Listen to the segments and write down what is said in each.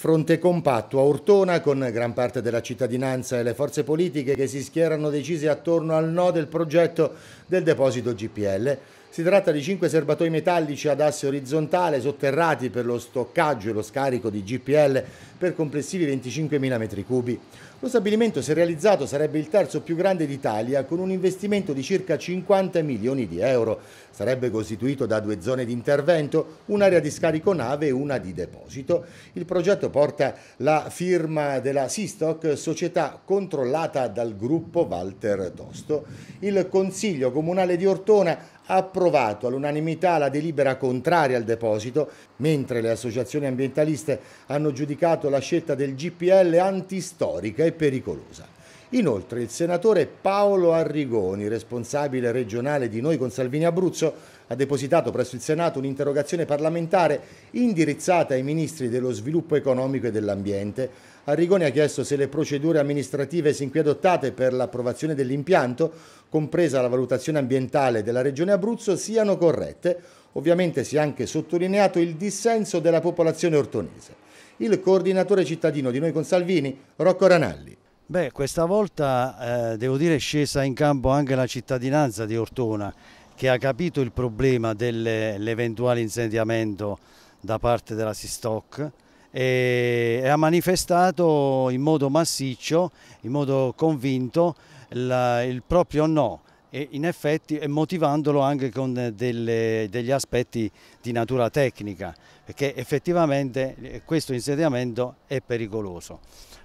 Fronte compatto a Ortona con gran parte della cittadinanza e le forze politiche che si schierano decise attorno al no del progetto del deposito GPL si tratta di cinque serbatoi metallici ad asse orizzontale sotterrati per lo stoccaggio e lo scarico di GPL per complessivi 25.000 metri cubi. Lo stabilimento, se realizzato, sarebbe il terzo più grande d'Italia con un investimento di circa 50 milioni di euro. Sarebbe costituito da due zone di intervento, un'area di scarico nave e una di deposito. Il progetto porta la firma della Sistoc, società controllata dal gruppo Walter Tosto. Il Consiglio Comunale di Ortona ha approvato all'unanimità la delibera contraria al deposito, mentre le associazioni ambientaliste hanno giudicato la scelta del GPL antistorica e pericolosa. Inoltre il senatore Paolo Arrigoni, responsabile regionale di Noi con Salvini Abruzzo, ha depositato presso il Senato un'interrogazione parlamentare indirizzata ai ministri dello sviluppo economico e dell'ambiente. Arrigoni ha chiesto se le procedure amministrative sin qui adottate per l'approvazione dell'impianto, compresa la valutazione ambientale della Regione Abruzzo, siano corrette. Ovviamente si è anche sottolineato il dissenso della popolazione ortonese. Il coordinatore cittadino di Noi con Salvini, Rocco Ranalli. Beh, questa volta eh, devo dire è scesa in campo anche la cittadinanza di Ortona che ha capito il problema dell'eventuale insediamento da parte della Sistoc e, e, ha manifestato in modo massiccio, in modo convinto la, il proprio no e in effetti motivandolo anche con delle, degli aspetti di natura tecnica perché effettivamente eh, questo insediamento è pericoloso.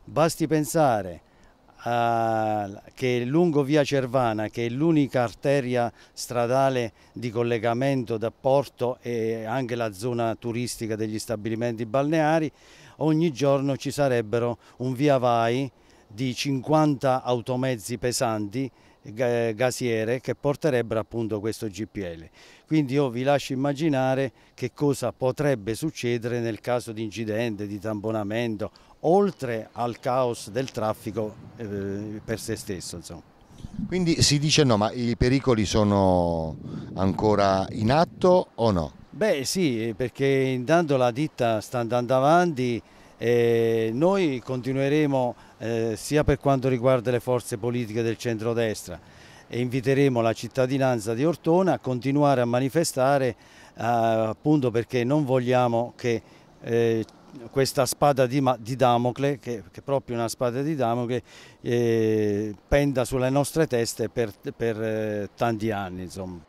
Basti pensare eh, che lungo via Cervana, che è l'unica arteria stradale di collegamento da Porto e anche la zona turistica degli stabilimenti balneari, ogni giorno ci sarebbero un via vai di 50 automezzi pesanti gasiere che porterebbero appunto questo GPL. Quindi io vi lascio immaginare che cosa potrebbe succedere nel caso di incidente, di tamponamento, oltre al caos del traffico eh, per se stesso. Insomma. Quindi si dice no, ma i pericoli sono ancora in atto o no? Beh sì, eh, perché intanto la ditta sta andando avanti e noi continueremo eh, sia per quanto riguarda le forze politiche del centrodestra e inviteremo la cittadinanza di Ortona a continuare a manifestare eh, appunto perché non vogliamo che eh, questa spada di, di Damocle, che, che, è proprio una spada di Damocle, eh, penda sulle nostre teste per, per eh, tanti anni. Insomma.